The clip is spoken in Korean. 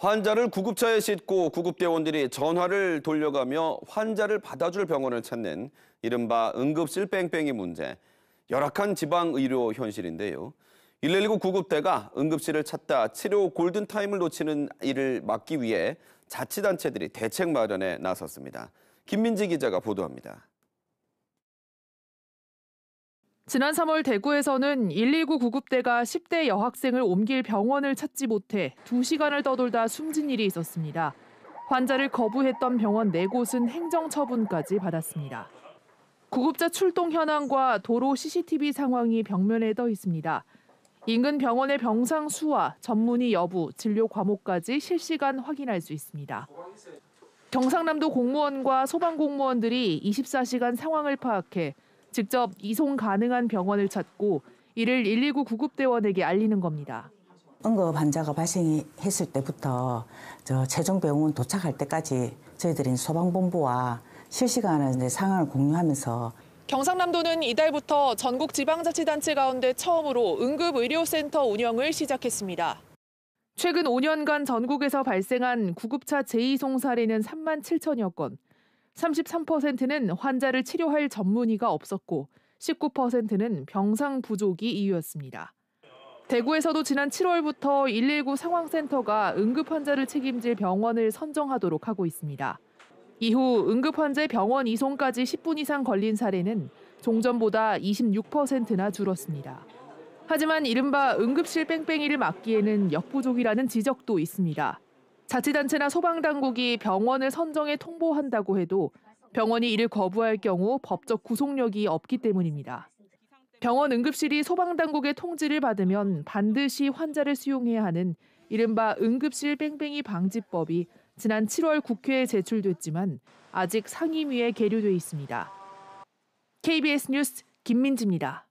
환자를 구급차에 싣고 구급대원들이 전화를 돌려가며 환자를 받아줄 병원을 찾는 이른바 응급실 뺑뺑이 문제, 열악한 지방의료 현실인데요. 119 구급대가 응급실을 찾다 치료 골든타임을 놓치는 일을 막기 위해 자치단체들이 대책 마련에 나섰습니다. 김민지 기자가 보도합니다. 지난 3월 대구에서는 119 구급대가 10대 여학생을 옮길 병원을 찾지 못해 2시간을 떠돌다 숨진 일이 있었습니다. 환자를 거부했던 병원 4곳은 행정처분까지 받았습니다. 구급차 출동 현황과 도로 CCTV 상황이 벽면에 떠 있습니다. 인근 병원의 병상 수와 전문의 여부, 진료 과목까지 실시간 확인할 수 있습니다. 경상남도 공무원과 소방공무원들이 24시간 상황을 파악해 직접 이송 가능한 병원을 찾고 이를 119 구급대원에게 알리는 겁니다. 응급 환자가 발생 했을 때부터 저 최종병원 도착할 때까지 저희들은 소방본부와 실시간으로 이제 상황을 공유하면서 경상남도는 이달부터 전국 지방자치단체 가운데 처음으로 응급의료센터 운영을 시작했습니다. 최근 5년간 전국에서 발생한 구급차 제2송 사례는 3만 7천여 건, 33%는 환자를 치료할 전문의가 없었고 19%는 병상 부족이 이유였습니다. 대구에서도 지난 7월부터 119 상황센터가 응급 환자를 책임질 병원을 선정하도록 하고 있습니다. 이후 응급 환자 병원 이송까지 10분 이상 걸린 사례는 종전보다 26%나 줄었습니다. 하지만 이른바 응급실 뺑뺑이를 막기에는 역부족이라는 지적도 있습니다. 자치단체나 소방당국이 병원을 선정해 통보한다고 해도 병원이 이를 거부할 경우 법적 구속력이 없기 때문입니다. 병원 응급실이 소방당국의 통지를 받으면 반드시 환자를 수용해야 하는 이른바 응급실 뺑뺑이 방지법이 지난 7월 국회에 제출됐지만 아직 상임위에 계류돼 있습니다. KBS 뉴스 김민지입니다.